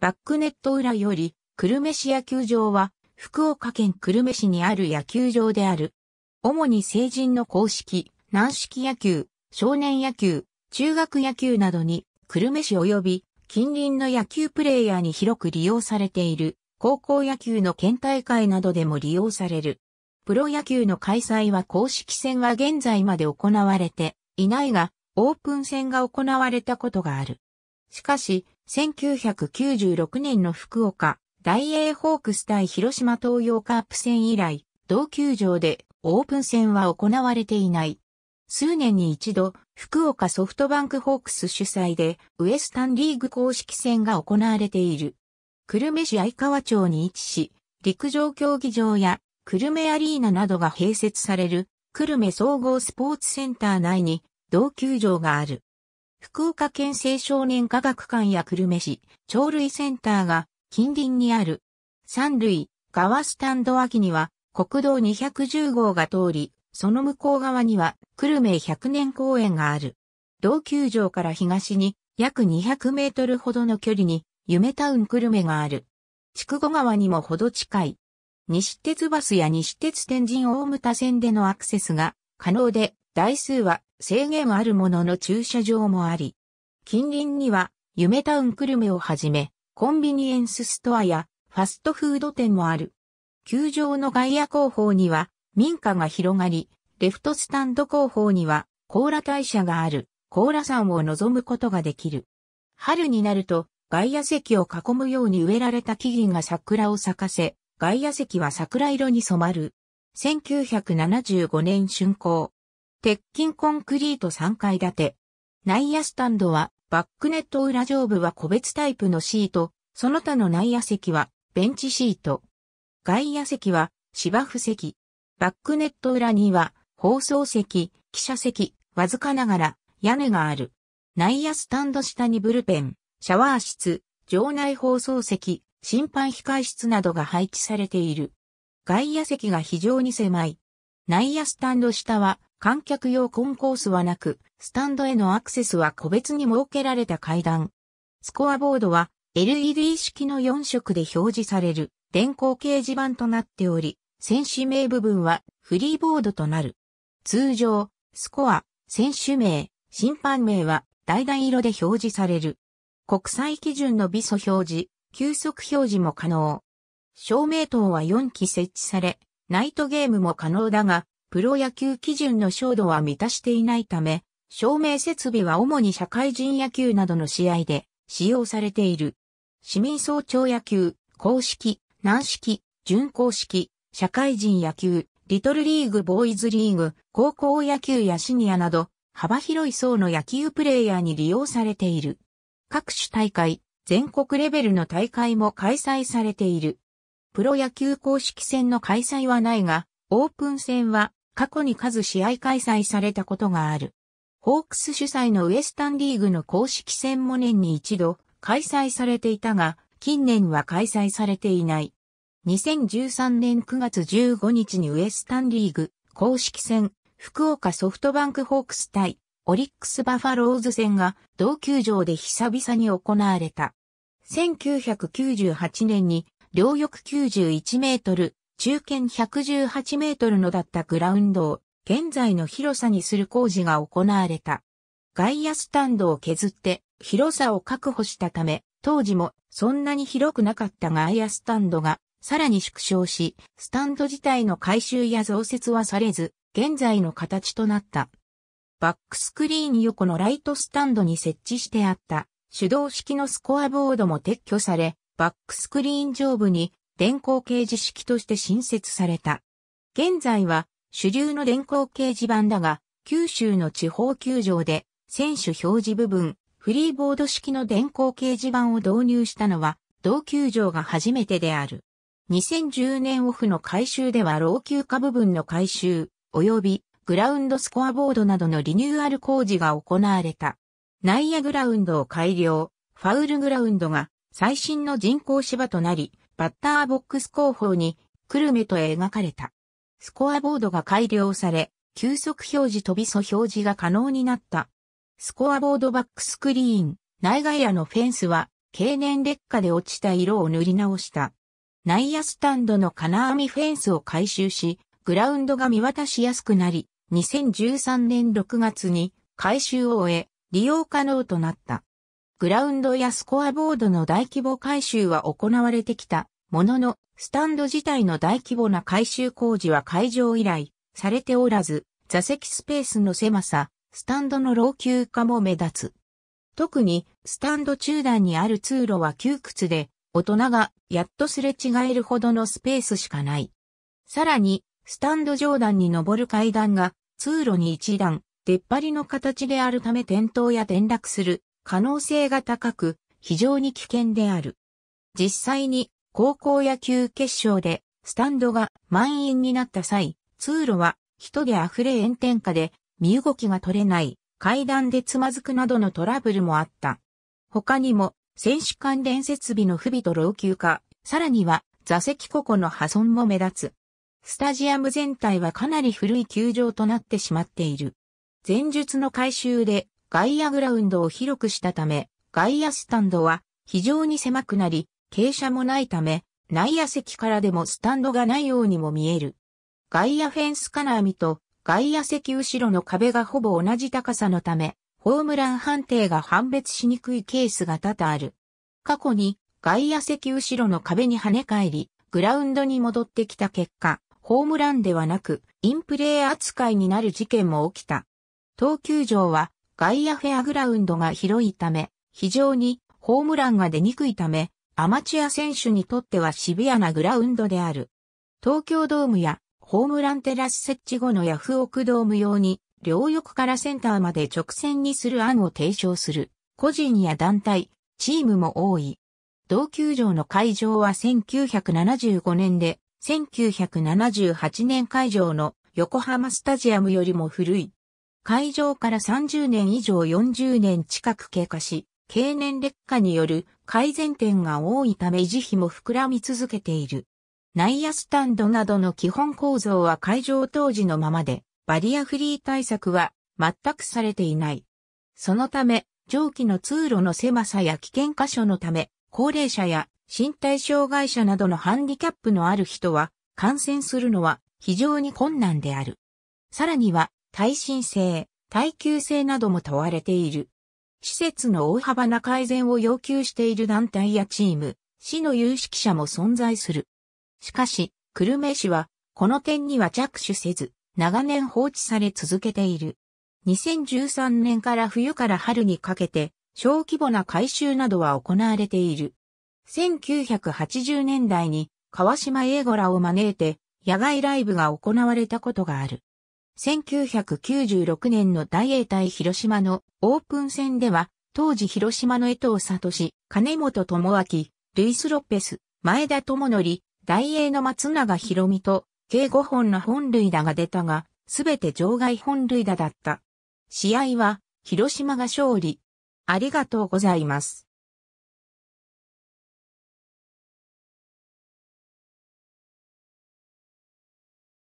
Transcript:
バックネット裏より、久留米市野球場は、福岡県久留米市にある野球場である。主に成人の公式、軟式野球、少年野球、中学野球などに、久留米市及び近隣の野球プレイヤーに広く利用されている、高校野球の県大会などでも利用される。プロ野球の開催は公式戦は現在まで行われていないが、オープン戦が行われたことがある。しかし、1996年の福岡、大英ホークス対広島東洋カープ戦以来、同球場でオープン戦は行われていない。数年に一度、福岡ソフトバンクホークス主催で、ウエスタンリーグ公式戦が行われている。久留米市相川町に位置し、陸上競技場や久留米アリーナなどが併設される、久留米総合スポーツセンター内に、同球場がある。福岡県青少年科学館や久留米市、鳥類センターが近隣にある。三類、川スタンド脇には国道210号が通り、その向こう側には久留米100年公園がある。同球場から東に約200メートルほどの距離に夢タウン久留米がある。筑後川にもほど近い。西鉄バスや西鉄天神大牟田線でのアクセスが可能で、台数は制限あるものの駐車場もあり、近隣には、夢タウン久留米をはじめ、コンビニエンスストアやファストフード店もある。球場の外野広報には民家が広がり、レフトスタンド広報には甲羅大社がある甲羅山を望むことができる。春になると外野席を囲むように植えられた木々が桜を咲かせ、外野席は桜色に染まる。1975年竣工。鉄筋コンクリート3階建て。内野スタンドは、バックネット裏上部は個別タイプのシート、その他の内野席は、ベンチシート。外野席は、芝生席。バックネット裏には、放送席、記者席、わずかながら、屋根がある。内野スタンド下にブルペン、シャワー室、場内放送席、審判控室などが配置されている。外野席が非常に狭い。内野スタンド下は、観客用コンコースはなく、スタンドへのアクセスは個別に設けられた階段。スコアボードは LED 式の4色で表示される電光掲示板となっており、選手名部分はフリーボードとなる。通常、スコア、選手名、審判名は橙色で表示される。国際基準のビソ表示、急速表示も可能。照明灯は4基設置され、ナイトゲームも可能だが、プロ野球基準の照度は満たしていないため、照明設備は主に社会人野球などの試合で使用されている。市民総長野球、公式、軟式、準公式、社会人野球、リトルリーグボーイズリーグ、高校野球やシニアなど、幅広い層の野球プレイヤーに利用されている。各種大会、全国レベルの大会も開催されている。プロ野球公式戦の開催はないが、オープン戦は過去に数試合開催されたことがある。ホークス主催のウエスタンリーグの公式戦も年に一度開催されていたが、近年は開催されていない。2013年9月15日にウエスタンリーグ公式戦、福岡ソフトバンクホークス対オリックスバファローズ戦が同球場で久々に行われた。1998年に両翼91メートル、中堅118メートルのだったグラウンドを現在の広さにする工事が行われた。外野スタンドを削って広さを確保したため、当時もそんなに広くなかった外野スタンドがさらに縮小し、スタンド自体の改修や増設はされず、現在の形となった。バックスクリーン横のライトスタンドに設置してあった手動式のスコアボードも撤去され、バックスクリーン上部に電光掲示式として新設された。現在は主流の電光掲示板だが、九州の地方球場で選手表示部分、フリーボード式の電光掲示板を導入したのは、同球場が初めてである。2010年オフの改修では老朽化部分の改修、及びグラウンドスコアボードなどのリニューアル工事が行われた。内野グラウンドを改良、ファウルグラウンドが最新の人工芝となり、バッターボックス後方に、久留米と描かれた。スコアボードが改良され、急速表示とび素表示が可能になった。スコアボードバックスクリーン、内外野のフェンスは、経年劣化で落ちた色を塗り直した。内野スタンドの金網フェンスを回収し、グラウンドが見渡しやすくなり、2013年6月に改修を終え、利用可能となった。グラウンドやスコアボードの大規模改修は行われてきたものの、スタンド自体の大規模な改修工事は会場以来されておらず、座席スペースの狭さ、スタンドの老朽化も目立つ。特に、スタンド中段にある通路は窮屈で、大人がやっとすれ違えるほどのスペースしかない。さらに、スタンド上段に登る階段が通路に一段、出っ張りの形であるため転倒や転落する可能性が高く、非常に危険である。実際に高校野球決勝でスタンドが満員になった際、通路は人で溢れ炎天下で身動きが取れない階段でつまずくなどのトラブルもあった。他にも選手関連設備の不備と老朽化、さらには座席個々の破損も目立つ。スタジアム全体はかなり古い球場となってしまっている。前述の改修で外野グラウンドを広くしたため、外野スタンドは非常に狭くなり、傾斜もないため、内野席からでもスタンドがないようにも見える。外野フェンス金網と外野席後ろの壁がほぼ同じ高さのため、ホームラン判定が判別しにくいケースが多々ある。過去に外野席後ろの壁に跳ね返り、グラウンドに戻ってきた結果、ホームランではなく、インプレー扱いになる事件も起きた。東球場は外野フェアグラウンドが広いため、非常にホームランが出にくいため、アマチュア選手にとってはシビアなグラウンドである。東京ドームやホームランテラス設置後のヤフオクドーム用に、両翼からセンターまで直線にする案を提唱する、個人や団体、チームも多い。同球場の会場は1975年で、1978年会場の横浜スタジアムよりも古い。会場から30年以上40年近く経過し、経年劣化による改善点が多いため維持費も膨らみ続けている。内野スタンドなどの基本構造は会場当時のままで、バリアフリー対策は全くされていない。そのため、蒸気の通路の狭さや危険箇所のため、高齢者や身体障害者などのハンディキャップのある人は、感染するのは非常に困難である。さらには、耐震性、耐久性なども問われている。施設の大幅な改善を要求している団体やチーム、市の有識者も存在する。しかし、久留米市は、この点には着手せず、長年放置され続けている。2013年から冬から春にかけて、小規模な改修などは行われている。1980年代に川島英語らを招いて野外ライブが行われたことがある。1996年の大英対広島のオープン戦では、当時広島の江藤聡、金本智明、ルイス・ロッペス、前田智則、大英の松永博美と、計5本の本塁打が出たが、すべて場外本塁打だった。試合は、広島が勝利。ありがとうございます。